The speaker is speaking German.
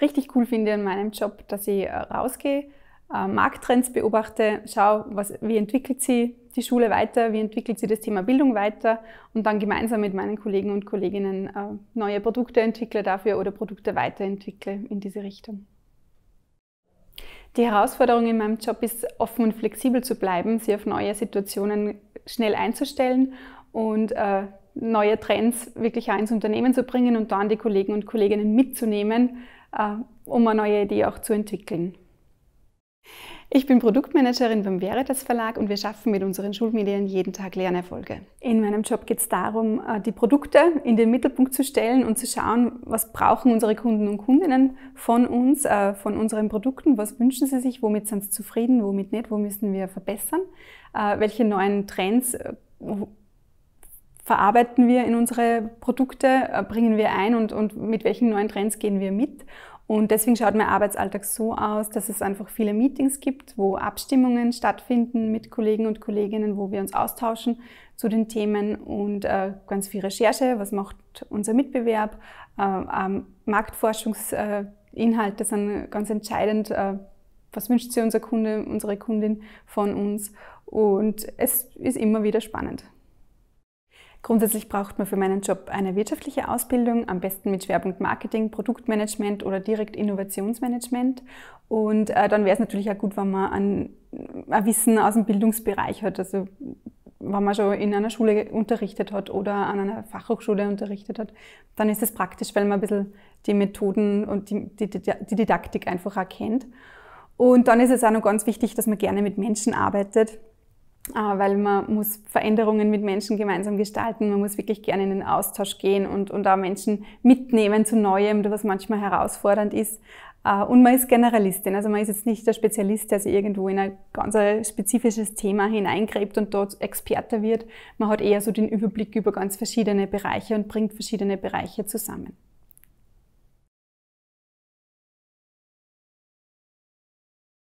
Richtig cool finde ich in meinem Job, dass ich äh, rausgehe, äh, Markttrends beobachte, schaue, was, wie entwickelt sie die Schule weiter, wie entwickelt sie das Thema Bildung weiter und dann gemeinsam mit meinen Kollegen und Kolleginnen äh, neue Produkte entwickle dafür oder Produkte weiterentwickle in diese Richtung. Die Herausforderung in meinem Job ist, offen und flexibel zu bleiben, sie auf neue Situationen schnell einzustellen und äh, neue Trends wirklich auch ins Unternehmen zu bringen und dann die Kollegen und Kolleginnen mitzunehmen, äh, um eine neue Idee auch zu entwickeln. Ich bin Produktmanagerin beim Veritas Verlag und wir schaffen mit unseren Schulmedien jeden Tag Lernerfolge. In meinem Job geht es darum, äh, die Produkte in den Mittelpunkt zu stellen und zu schauen, was brauchen unsere Kunden und Kundinnen von uns, äh, von unseren Produkten, was wünschen sie sich, womit sind sie zufrieden, womit nicht, wo müssen wir verbessern, welche neuen Trends verarbeiten wir in unsere Produkte, äh, bringen wir ein und, und mit welchen neuen Trends gehen wir mit. Und deswegen schaut mein Arbeitsalltag so aus, dass es einfach viele Meetings gibt, wo Abstimmungen stattfinden mit Kollegen und Kolleginnen, wo wir uns austauschen zu den Themen und äh, ganz viel Recherche, was macht unser Mitbewerb, äh, ähm, Marktforschungsinhalte äh, sind ganz entscheidend, äh, was wünscht sie unser Kunde, unsere Kundin von uns und es ist immer wieder spannend. Grundsätzlich braucht man für meinen Job eine wirtschaftliche Ausbildung, am besten mit Schwerpunkt Marketing, Produktmanagement oder direkt Innovationsmanagement. Und äh, dann wäre es natürlich auch gut, wenn man ein, äh, ein Wissen aus dem Bildungsbereich hat, also wenn man schon in einer Schule unterrichtet hat oder an einer Fachhochschule unterrichtet hat, dann ist es praktisch, weil man ein bisschen die Methoden und die, die, die Didaktik einfach erkennt. Und dann ist es auch noch ganz wichtig, dass man gerne mit Menschen arbeitet Ah, weil man muss Veränderungen mit Menschen gemeinsam gestalten, man muss wirklich gerne in den Austausch gehen und, und auch Menschen mitnehmen zu Neuem, was manchmal herausfordernd ist. Ah, und man ist Generalistin, also man ist jetzt nicht der Spezialist, der sich irgendwo in ein ganz spezifisches Thema hineingräbt und dort Experte wird. Man hat eher so den Überblick über ganz verschiedene Bereiche und bringt verschiedene Bereiche zusammen.